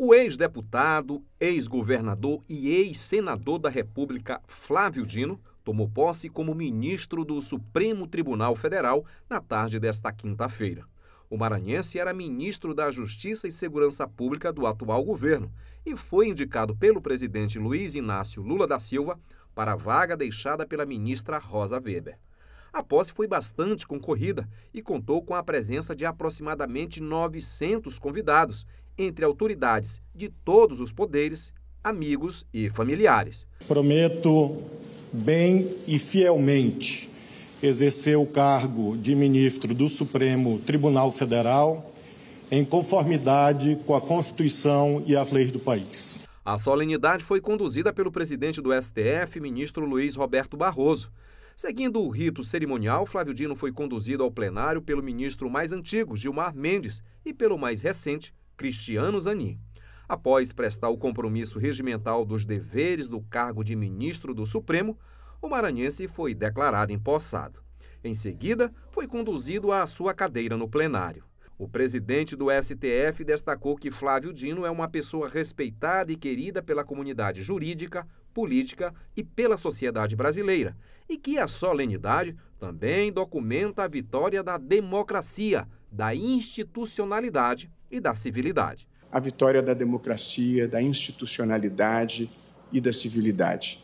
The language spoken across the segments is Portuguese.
O ex-deputado, ex-governador e ex-senador da República, Flávio Dino, tomou posse como ministro do Supremo Tribunal Federal na tarde desta quinta-feira. O maranhense era ministro da Justiça e Segurança Pública do atual governo e foi indicado pelo presidente Luiz Inácio Lula da Silva para a vaga deixada pela ministra Rosa Weber. A posse foi bastante concorrida e contou com a presença de aproximadamente 900 convidados, entre autoridades de todos os poderes, amigos e familiares. Prometo bem e fielmente exercer o cargo de ministro do Supremo Tribunal Federal em conformidade com a Constituição e as leis do país. A solenidade foi conduzida pelo presidente do STF, ministro Luiz Roberto Barroso. Seguindo o rito cerimonial, Flávio Dino foi conduzido ao plenário pelo ministro mais antigo, Gilmar Mendes, e pelo mais recente, Cristiano Zanin. Após prestar o compromisso regimental dos deveres do cargo de ministro do Supremo, o maranhense foi declarado empossado. Em seguida, foi conduzido à sua cadeira no plenário. O presidente do STF destacou que Flávio Dino é uma pessoa respeitada e querida pela comunidade jurídica, política e pela sociedade brasileira, e que a solenidade também documenta a vitória da democracia, da institucionalidade e da civilidade. A vitória da democracia, da institucionalidade e da civilidade.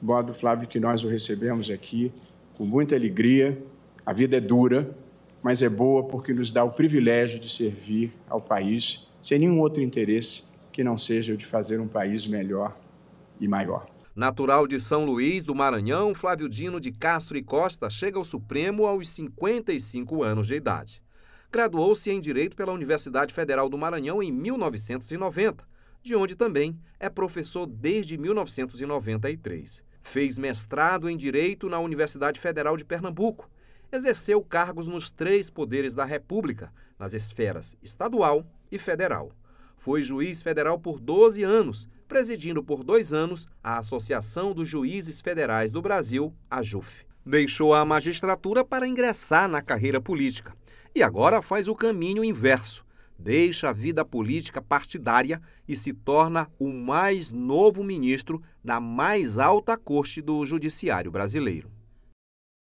do Flávio, que nós o recebemos aqui com muita alegria. A vida é dura, mas é boa porque nos dá o privilégio de servir ao país sem nenhum outro interesse que não seja o de fazer um país melhor e maior. Natural de São Luís do Maranhão, Flávio Dino de Castro e Costa chega ao Supremo aos 55 anos de idade graduou-se em Direito pela Universidade Federal do Maranhão em 1990, de onde também é professor desde 1993. Fez mestrado em Direito na Universidade Federal de Pernambuco. Exerceu cargos nos três poderes da República, nas esferas estadual e federal. Foi juiz federal por 12 anos, presidindo por dois anos a Associação dos Juízes Federais do Brasil, a JUF. Deixou a magistratura para ingressar na carreira política e agora faz o caminho inverso. Deixa a vida política partidária e se torna o mais novo ministro da mais alta corte do Judiciário brasileiro.